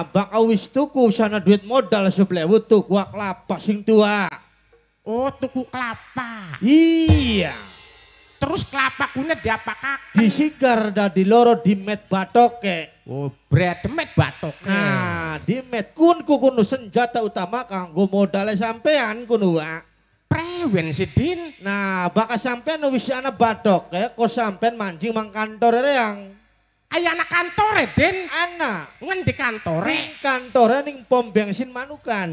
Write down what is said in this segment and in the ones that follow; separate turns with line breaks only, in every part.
Tabak awis tuku sana duit modal butuh tuku kelapa sing tua. Oh tuku kelapa. Iya. Terus kelapa kunya diapakak? Disigar dari loro di met batoke. Oh, bread met batoke. Nah, di met kun kuno senjata utama kanggo modalnya sampean kuno wak. Prewen Din. Nah, bakal sampean wis sana batoke kok sampean mancing mang kantor yang. Ayo anak kantor ya, Den. Anak. Ngendi kantor ya? Ning kantor ning pom bensin manukan.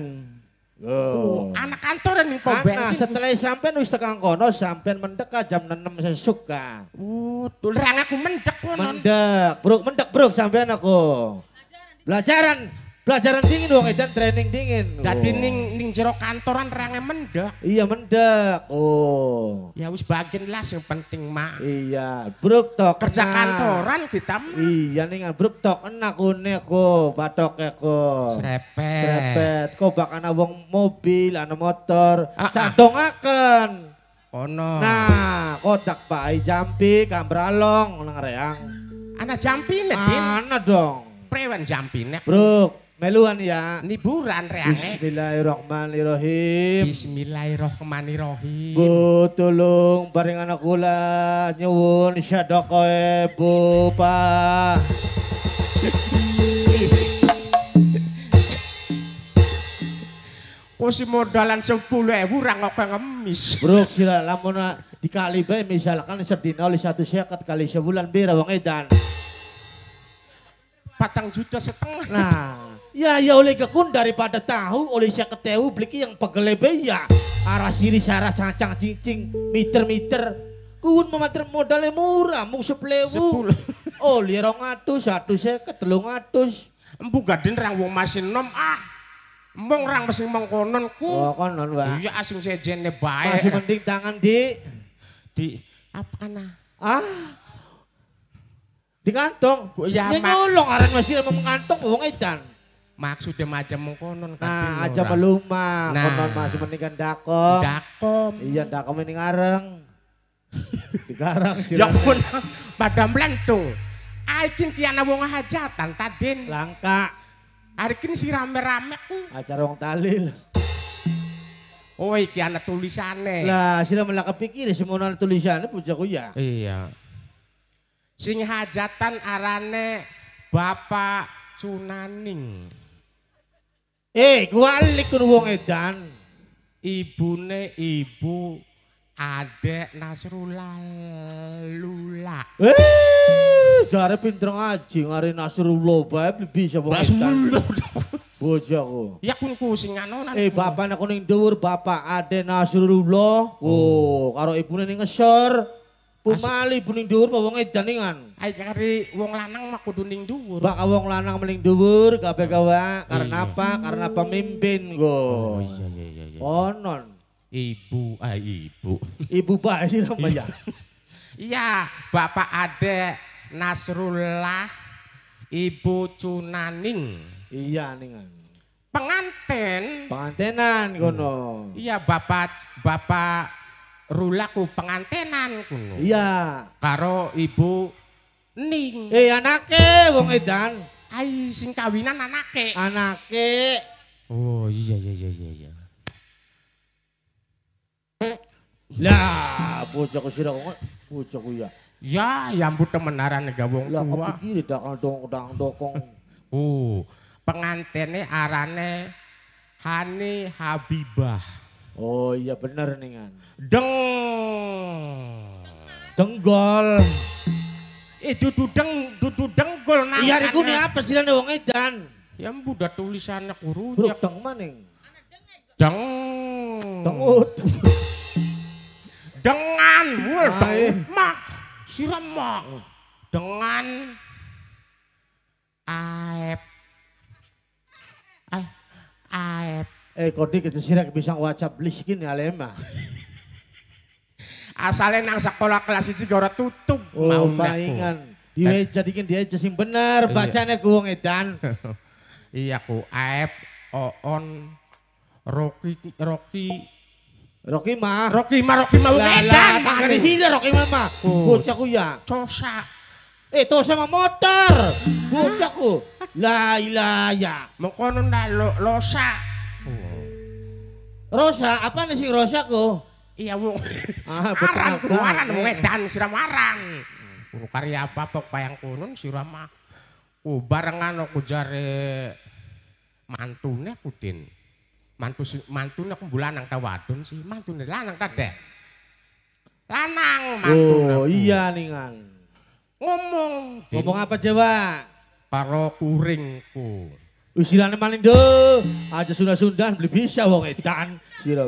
Oh. Uh, anak kantor ning pom bensin. Anak setelah sampean wis tekan kono sampean mendek jam 6 sesuk ka. Uh, oh, tulang aku mendek kono. Mendek. Bruk mendek bruk sampean aku. Belajaran. Belajaran. Pelajaran dingin dong Edan training dingin. Dadi oh. ning ning jero kantoran range mendek. Iya mendek. Oh. Ya wis bagian lah yang penting mak. Iya, bruk tok. Kerja enak. kantoran kita Iya ning bruk tok enak kune ko, batoke ko. Srepet. Srepet. Ko bak wong mobil, ana motor, ah, ah. cadongaken. Oh Oh, Nah, kodak pakai Jampi, Kambralong, nang reang. Ana Jampi nek. Ana dong. Prewen nek. Bruk. Meluan ya. Niburan reange. Bismillahirrahmanirrahim. Bismillahirrahmanirrahim. Bu tulung bareng anak kula nyuwun syadokoe Bu Pak. Kok si modalan sepuluh ewu ra apa ngemis. Bro, sila lamun dikali bae misalkan sedina oleh satu seket kali sebulan bira wong edan. Patang juta setengah. Nah, Ya ya oleh kekun daripada tahu oleh saya ketewu beliki yang pegelebe ya. Arah siri sarah sancang cincing meter meter, Kun memater modalnya murah musuh lewu. Oh lirong atus satu saya ketelung atus. embu gadin rang wong masih nom ah. Mong rang mesin mong konon ku. Oh konon wah. Iya asing jene baik. Masih penting tangan di. Di apa kana? Ah. Di kantong. Ya, nyolong aran masih mau kantong wong edan. Maksudnya macam konon kan. Nah, aja meluma, nah. konon masih mendingan dakom. Dakom. Iya, dakom ini ngareng. Digarang sih. Ya pun, pada lentu. Aikin kiana wong hajatan tadin. Langka. ini si rame-rame. Uh. Acara wong talil. Oh iki anak tulisannya. Lah sila malah kepikir semua anak tulisannya eh, puja ya. Iya. Sing hajatan arane Bapak Cunaning. Eh, wali kruwong edan. Ibune ibu adek Nasrullah Lula. Eh, jare pinter ngaji ngare Nasrullah. bae bisa wong edan. Bojoku. Ya kun ku sing Eh, bapak kono ning dhuwur, bapak adek Nasrullah. Oh, hmm. karo ibune ning ngesor. Pumali ibune ning dhuwur wong edan ngan. Ayo kari wong lanang mah kudu ning dhuwur. Bak wong lanang mending dhuwur gawe oh, gawa karena iya. apa? Karena pemimpin go. Oh iya iya iya. iya. non. Ibu ah ibu. Ibu Pak sih namanya. iya, iya Bapak Ade Nasrullah Ibu Cunaning. Iya ningan. Penganten. Pengantenan kono. Hmm. Iya Bapak Bapak Rulaku pengantenan kuno. Iya. Karo Ibu Ning. Eh anake wong edan. Ai sing kawinan anake. Anake. Oh iya iya iya iya iya. Lah, bocah sira kok ku ya. Ya, yambut temenaran nega wong tuwa. Lah iki ya, dak dong dang dokong. Oh, pengantene arane Hani Habibah. Oh iya bener nih Deng. Denggol. Eh dudu deng dudu nang. Iya iku ni apa sih lan wong edan. Ya budak tulisane kurunya. Bro ya. deng maning. Deng. Dengut. Dengan wul mak siram mak. Dengan aep. Aep. Aep. Eh kodik dikit sirak bisa wajah blis gini alemah. Ya, Asalnya nang sekolah kelas itu gara tutup oh, mau palingan. meja dikin dia sing bener iya. bacanya ku wong edan. iya ku Aep Oon Rocky Rocky Rocky mah Rocky mah Rocky mah wong edan. Tak di sini Rocky mah mah. Oh. Bocahku ya. Cosak. Eh, to sama motor. Bocahku. La ilah ya. mau konon lo, losa. Rosa, apa nih sih rosa ku? Iya bu, Ah, aran nah, nah, nah. kudu aran wedan siram aran. karya apa pok payang kunun siram ah. U barengan aku jare mantune kudin. Mantu mantune aku bulanang ta wadon sih, mantune lanang ta dek. Lanang mantune. Oh, iya ningan. Ngomong. Din. Ngomong apa Jawa? Karo kuringku. Usilane maling do. Aja sudah sudah, beli bisa wong edan. Sira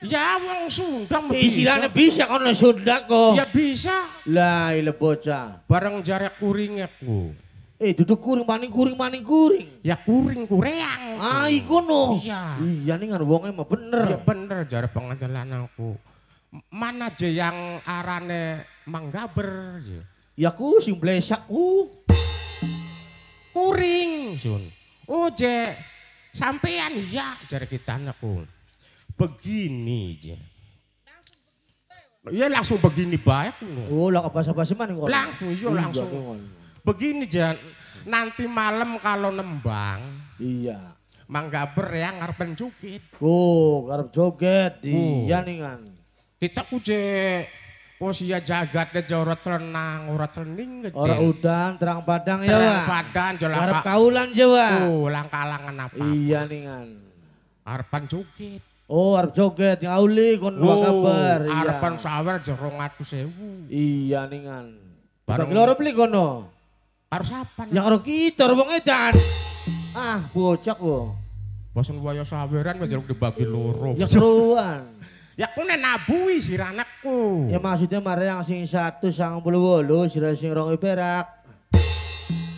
Ya wong Sunda bisa. bisa kono kan Sunda kok. Ya bisa. Lah ile iya, bocah. Bareng jarak kuringnya ku. Eh duduk kuring maning kuring maning kuring. Ya kuring kureang. Ah iku no. Iya. Iya ning kan wonge mah bener. Ya bener jarak pengajalan aku. Mana je yang arane manggaber ya. Ya ku sing ku Kuring sun. Oje oh, sampean ya jarak kita anakku begini aja. Iya langsung begini baik. Oh, lah apa sih mana? Langsung, iya, iya langsung. Iya, begini aja, nanti malam kalau nembang. Iya. Mang Gaber ya ngarepen joget. Oh, ngarep joget. Oh. Iya nih kan. Kita posisi oh, Posia ya deh, jauh ya, renang, urat trening gitu. Orang udan, terang padang ya. Terang padang, jauh Arab kaulan jawa. Oh, langkalangan apa? Iya nih kan. Arpan joget. Oh, arep joget ngauli kon dua oh, kabar. Arepan iya. sawer aja 200.000. Iya ningan. Bareng loro beli kono. Harus apa? Ya, ya karo kita wong edan. Ah, bocok wo. Bosen waya saweran kok jeruk dibagi loro. Ya seruan. ya aku nek nabui sira anakku. Ya maksudnya mare yang sing 198 sira sing 2 perak.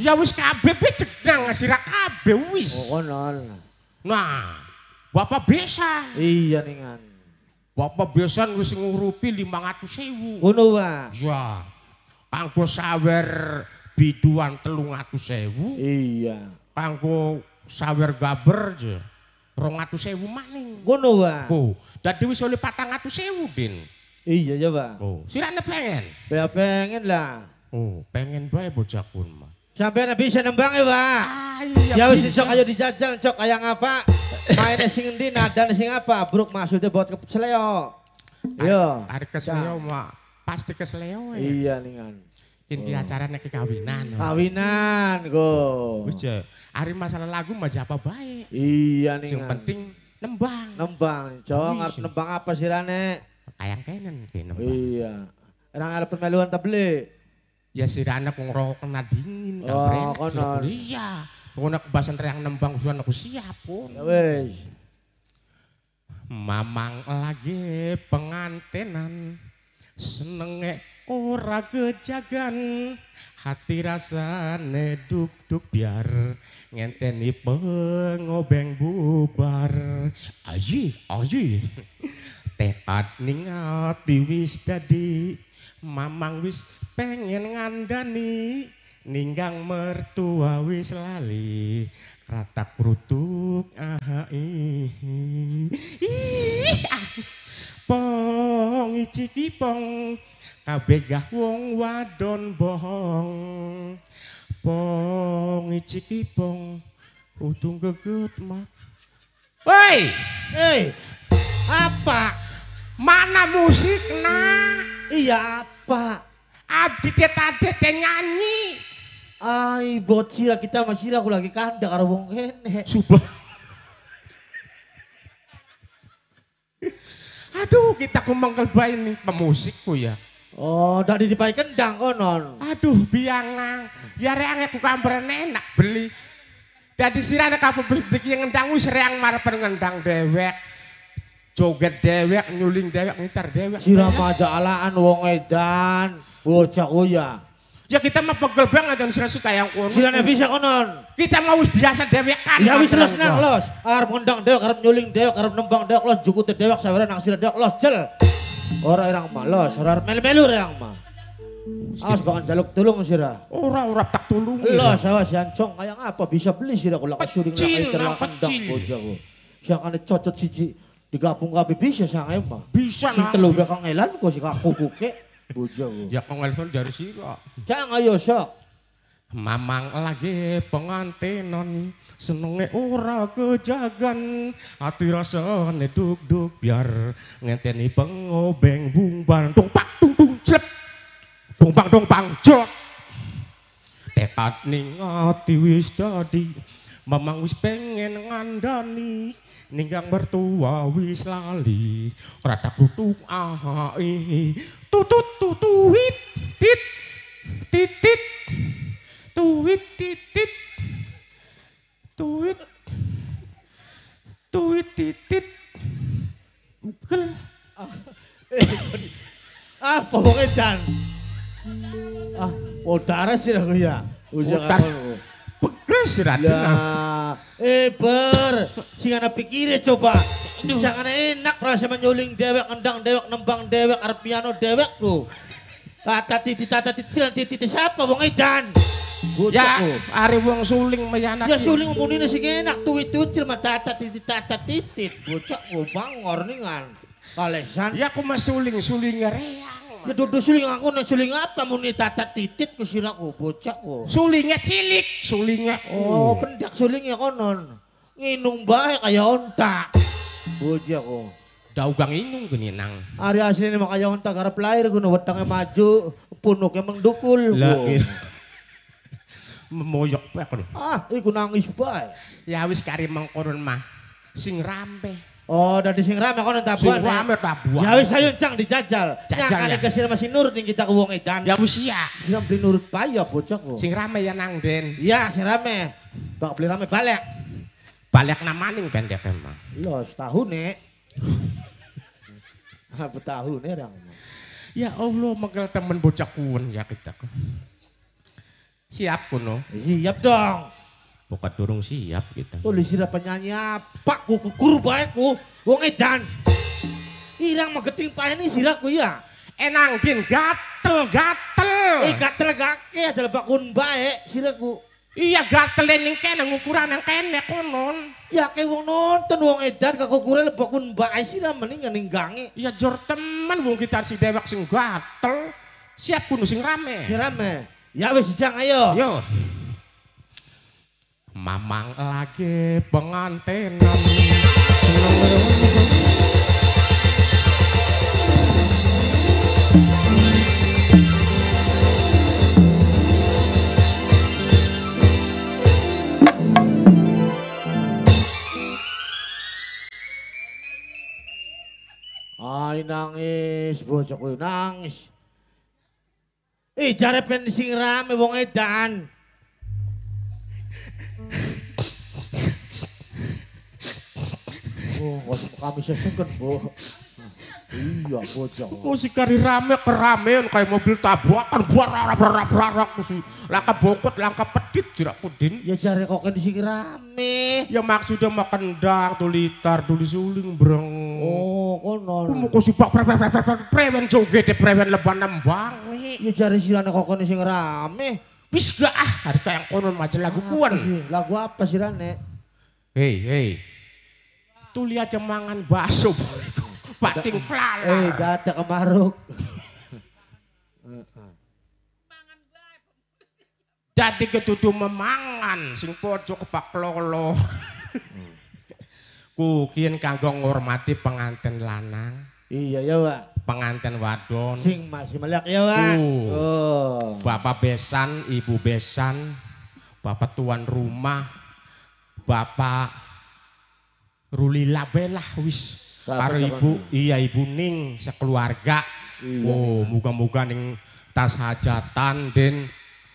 Ya wis kabeh piye jenang sira kabeh wis. Oh, kono. Nah, Bapak besan. Iya ningan. Bapak besan wis ngurupi 500 sewu. Ngono wae. Ya. Kanggo sawer biduan telung atus sewu. Iya. Kanggo sawer gaber je. Rong atus sewu maning. Ngono wae. Oh, dadi wis oleh patang atus sewu, Din. Iya ya, Pak. Oh, sirane pengen. Ya pengen lah. Oh, pengen bae bojakku mah. Sampai bisa nembang ya, Pak. Ah, iya, ya wis cok ayo dijajal cok kayak apa? Main sing endi nadan sing apa? Bruk maksudnya buat ke Sleo. Yo. hari ke ya. Sleo mak. Pasti ke Sleo ya. Iya ningan. Yen ki oh. acara nek kawinan. Kawinan go. bisa ya. hari masalah lagu mah apa baik. Iya nih. Yang penting nembang. Nembang. Cowok ngarep ya. nembang apa sih Rane? Kayang kenen ki nembang. Iya. Orang ada pemeluan beli Ya si Rane kong kena dingin. Oh konon. Iya. Aku kebasan reang nembang usulan aku siap pun. Ya wes. Mamang lagi pengantenan senenge ora kejagan hati rasane duk duk biar ngenteni pengobeng bubar aji aji tepat ningati wis dadi mamang wis pengen ngandani ninggang mertua wis lali rata kerutuk aha ih ah. pong ici pong kabegah wong wadon bohong pong ici pong utung geget mak woi hey apa mana musik nah iya apa abdi teta nyanyi Ai, bot Cira kita mas sila aku lagi kandang karo wong kene. Subah. Aduh, kita kumangkel bae nih pemusikku ya. Oh, ndak ditipai kendang konon. Aduh, nang. Ya reang ku kampren enak beli. Dadi nek kampung beli yang ngendang wis reang marep ngendang dewek. Joget dewek, nyuling dewek, ngitar dewek. Sira majak alaan wong edan, bocah uyah. Oh Ya kita mah pegel banget yang suka yang Sudah Sira bisa konon. Kita mau biasa dewek kan. Ya wis los nang los. Arab ngundang dewek, arab nyuling dewek, arab nembang dewek, los juku te dewek sawere nang sira dewek los cel. Orang orang mah los, Orang melu-melu orang mah. Awas bakal jaluk tulung sira. Orang-orang tak tulung. Los awas jancong ya, kayak apa bisa beli sira Kalau kasuring lak terang kendang Siang Siangane cocot cici digabung kabeh bisa sange mah. Bisa lah. Si telu bakal ngelan kok sih aku buke. Bojoku. Ya kok ngelson dari sira. Jak ngoyo sok. Mamang lagi pengantinan senenge ora kejagan hati rasane duk-duk biar ngenteni pengobeng bumbar tung pak tung tung clep tung pang pang jok tepat ning ati wis dadi mamang wis pengen ngandani ninggang mertua wis lali rata tutuk ah tutut tutuit tit titit tuwit titit tuwit tuwit titit bukel ah pokoknya jan ah udara sih aku ya udah Wis Lah, eh ber, sing ana pikire coba. Sing ana enak rasa menyuling dewek, kendang dewek, nembang dewek, arep piano dewek Tata titi tata titi titi titi siapa wong edan? Ya, ari wong suling meyanak. Ya suling umune sing enak tuh itu cuma tata titi tata titit. Bocah ngobang ngorningan. Kalesan. Ya aku mas suling, suling rea. Ya dudu suling aku nek suling apa muni tatat titit ke sira ku oh, bocah ku. Oh. Sulingnya cilik, sulingnya. Oh, iya. pendak sulingnya konon. Nginung bae kaya onta. Bocah ku. Oh. Daugang inung ku nang. Ari asline mah kaya onta garap lahir ku wetenge maju, punuknya mendukul. Lah iya. Memoyok pa kon. Ah, iku nangis bae. Ya wis kari mengkoron mah sing rampe. Oh, dari sing rame kon tabuan. Sing rame eh. tabuan. Ya wis ayo cang dijajal. Nyakane ya. kesir masih nurut ning kita ke wong edan. Ya wis ya. Sira beli nurut bae ya, bocok Sing rame ya nang den. Iya, sing rame. Bang beli rame balik. Balik namane pendek memang. Lho, nih. Apa nih orang? Ya Allah, mengkel temen bocah ya kita. Siap kuno. Siap dong. Bokat durung siap gitu. Polisi oh, penyanyi apa ku kuru baikku. Wong edan. Irang mageting pahen ini ku ya. Enang bin gatel gatel. Eh gatel gak ya, jadi bakun baik ku. Iya gatel ning kene ukuran nang kene konon. Iya ke wong nonton wong edan kekukuran lebak kun baik sila mendingan ning Iya jor teman, wong kita si dewak sing gatel. Siap kuno sing rame. Ya rame. Ya wes jang ayo. Yo. Mamang lagi pengantinan Ay nangis bojoku nangis Ih jarepen sing rame wong edan Oh, kami sesungkan, Bu. Iya, bocah. Ku kari rame keramean kayak mobil tabrakan berarak rara rara rara si langka bokot langka petit jerak kudin. Ya jari kok kan disiki rame. Ya maksudnya makan dang tulitar tuli suling breng. Oh, kono. Ku mau kusi pak pre pre pre pre prewen joget Ya jare sirane kok kan disiki rame. Wis gak ah harga yang konon macam lagu kuan. Lagu apa sih Rane? Hei, hei. Tuh lihat cemangan bakso. Pating pelala. Eh, gak ada kemaruk. Dadi ketutu memangan sing pojok pak lolo. Hmm. Kukian kanggo ngormati pengantin lanang. Iya ya, Pak pengantin wadon sing masih melek ya Pak. Uh, Bapak besan, Ibu besan, Bapak tuan rumah, Bapak Ruli Labelah, wis. para ibu, iya ibu ning sekeluarga. Iya. Oh, muga-muga ning tas hajatan den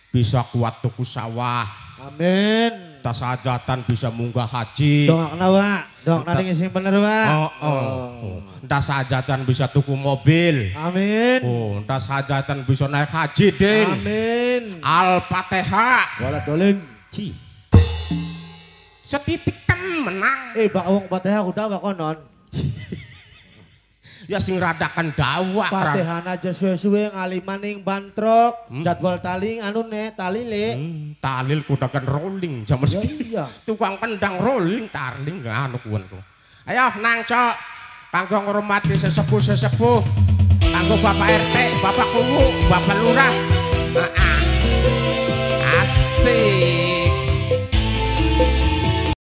bisa kuat tuku sawah. Amin kita sajatan bisa munggah haji. Doakna Pak, doakna dengan ngisi bener Pak. Oh, oh. oh. Entah sajatan bisa tuku mobil. Amin. Oh, entah sajatan bisa naik haji, Din. Amin. Al-Fatihah. Waladoling. Ci. Setitik kan menang. Eh, Pak Wong Fatihah udah gak Konon. ya sing radakan dawa. Patehan aja suwe-suwe ngalimaning bantrok, hmm. jadwal taling anu ne talile. Hmm, talil kudakan rolling jam ya, iya. Tukang kendang rolling tarling gak anu kuwen tuh. Ayo nang cok. Kanggo ngurmati sesepuh-sesepuh. Kanggo Bapak RT, Bapak Kumu, Bapak Lurah. Heeh. Ah, ah. Asik.